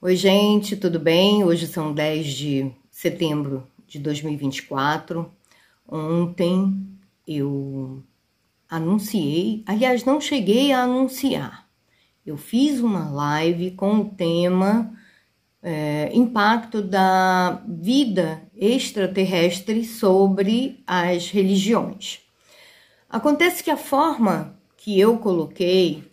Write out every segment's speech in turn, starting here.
Oi, gente, tudo bem? Hoje são 10 de setembro de 2024. Ontem eu anunciei, aliás, não cheguei a anunciar. Eu fiz uma live com o tema é, impacto da vida extraterrestre sobre as religiões. Acontece que a forma que eu coloquei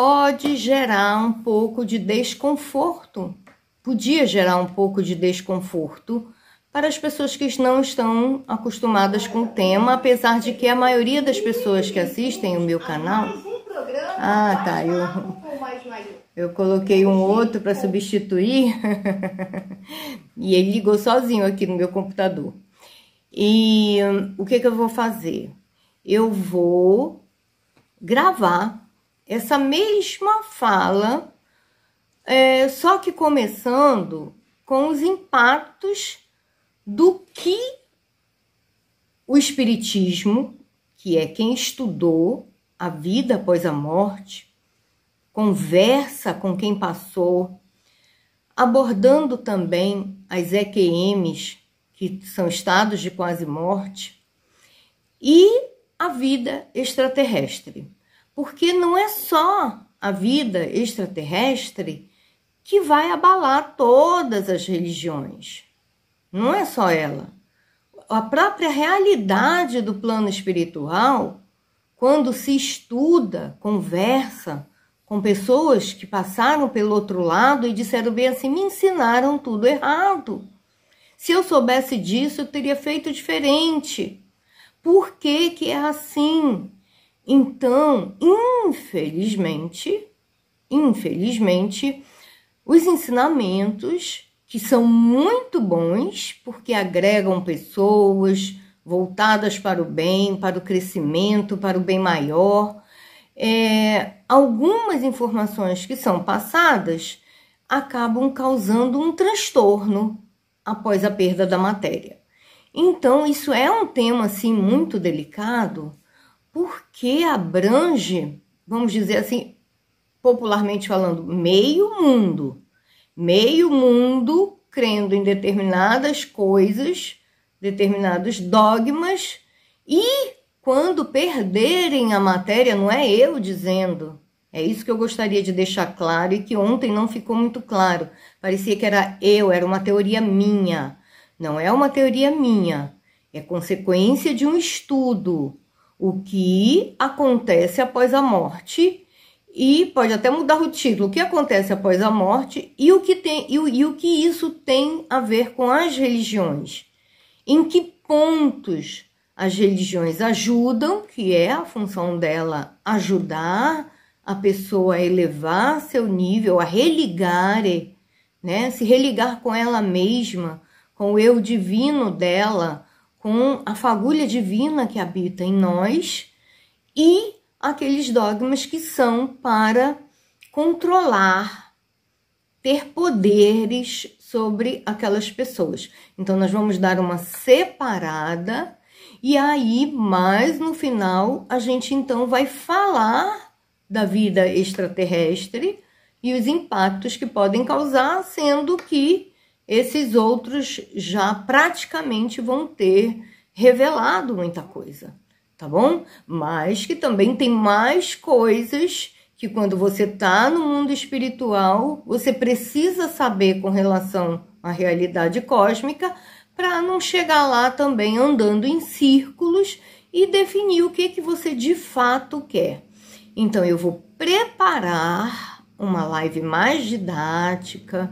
pode gerar um pouco de desconforto, podia gerar um pouco de desconforto para as pessoas que não estão acostumadas com o tema, apesar de que a maioria das pessoas que assistem o meu canal. Ah, tá. Eu, eu coloquei um outro para substituir e ele ligou sozinho aqui no meu computador. E hum, o que, que eu vou fazer? Eu vou gravar essa mesma fala, é, só que começando com os impactos do que o Espiritismo, que é quem estudou a vida após a morte, conversa com quem passou, abordando também as EQMs, que são estados de quase morte, e a vida extraterrestre. Porque não é só a vida extraterrestre que vai abalar todas as religiões. Não é só ela. A própria realidade do plano espiritual, quando se estuda, conversa com pessoas que passaram pelo outro lado e disseram bem assim: me ensinaram tudo errado. Se eu soubesse disso, eu teria feito diferente. Por que, que é assim? Então, infelizmente, infelizmente, os ensinamentos que são muito bons porque agregam pessoas voltadas para o bem, para o crescimento, para o bem maior. É, algumas informações que são passadas acabam causando um transtorno após a perda da matéria. Então, isso é um tema assim muito delicado porque abrange, vamos dizer assim, popularmente falando, meio mundo. Meio mundo crendo em determinadas coisas, determinados dogmas, e quando perderem a matéria, não é eu dizendo. É isso que eu gostaria de deixar claro e que ontem não ficou muito claro. Parecia que era eu, era uma teoria minha. Não é uma teoria minha, é consequência de um estudo o que acontece após a morte e pode até mudar o título, o que acontece após a morte e o que tem e o, e o que isso tem a ver com as religiões. Em que pontos as religiões ajudam, que é a função dela ajudar a pessoa a elevar seu nível, a religar né, se religar com ela mesma, com o eu divino dela, com a fagulha divina que habita em nós e aqueles dogmas que são para controlar, ter poderes sobre aquelas pessoas. Então, nós vamos dar uma separada e aí, mais no final, a gente então vai falar da vida extraterrestre e os impactos que podem causar, sendo que esses outros já praticamente vão ter revelado muita coisa, tá bom? Mas que também tem mais coisas que quando você tá no mundo espiritual, você precisa saber com relação à realidade cósmica para não chegar lá também andando em círculos e definir o que que você de fato quer. Então eu vou preparar uma live mais didática,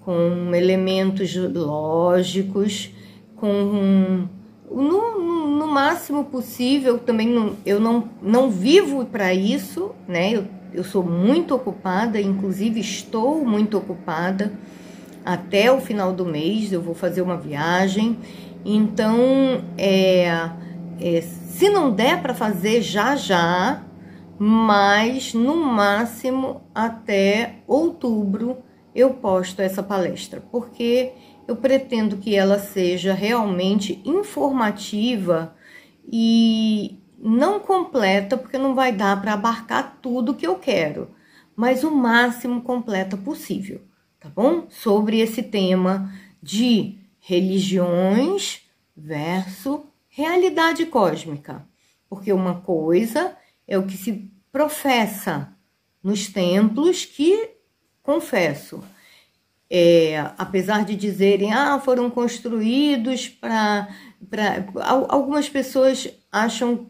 com elementos lógicos, com no, no máximo possível também não, eu não, não vivo para isso, né? Eu, eu sou muito ocupada, inclusive estou muito ocupada até o final do mês. Eu vou fazer uma viagem, então é, é se não der para fazer já já, mas no máximo até outubro eu posto essa palestra, porque eu pretendo que ela seja realmente informativa e não completa, porque não vai dar para abarcar tudo que eu quero, mas o máximo completa possível, tá bom? Sobre esse tema de religiões versus realidade cósmica. Porque uma coisa é o que se professa nos templos que confesso, é, apesar de dizerem, ah, foram construídos para. Algumas pessoas acham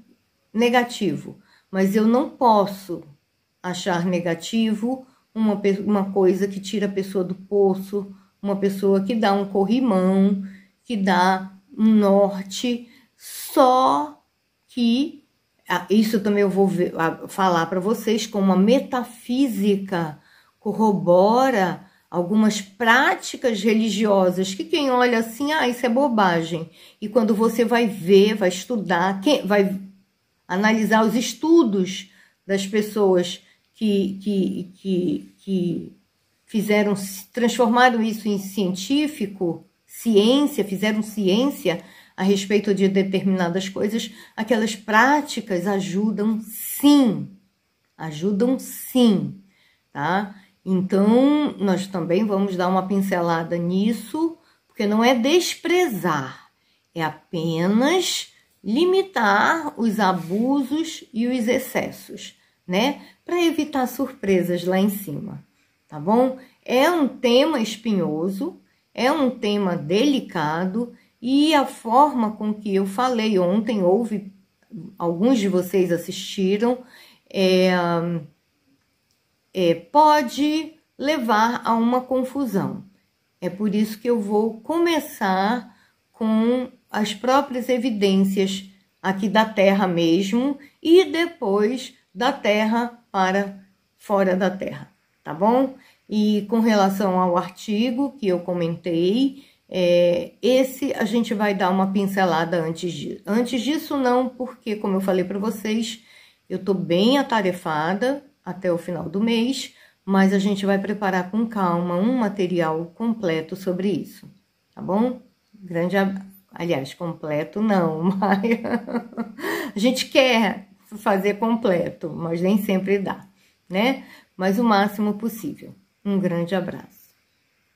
negativo, mas eu não posso achar negativo uma, uma coisa que tira a pessoa do poço, uma pessoa que dá um corrimão, que dá um norte, só que ah, isso também eu vou ver, ah, falar para vocês como a metafísica corrobora algumas práticas religiosas que quem olha assim, ah, isso é bobagem. E quando você vai ver, vai estudar, vai analisar os estudos das pessoas que, que, que, que fizeram, transformaram isso em científico, ciência, fizeram ciência a respeito de determinadas coisas, aquelas práticas ajudam sim, ajudam sim, tá? Então, nós também vamos dar uma pincelada nisso, porque não é desprezar, é apenas limitar os abusos e os excessos, né? Para evitar surpresas lá em cima, tá bom? É um tema espinhoso, é um tema delicado e a forma com que eu falei ontem, houve alguns de vocês assistiram, é é, pode levar a uma confusão. É por isso que eu vou começar com as próprias evidências aqui da Terra mesmo e depois da Terra para fora da Terra, tá bom? E com relação ao artigo que eu comentei, é, esse a gente vai dar uma pincelada antes de Antes disso, não, porque, como eu falei para vocês, eu estou bem atarefada, até o final do mês, mas a gente vai preparar com calma um material completo sobre isso, tá bom? Grande abraço. Aliás, completo não, Maia. a gente quer fazer completo, mas nem sempre dá, né? Mas o máximo possível. Um grande abraço.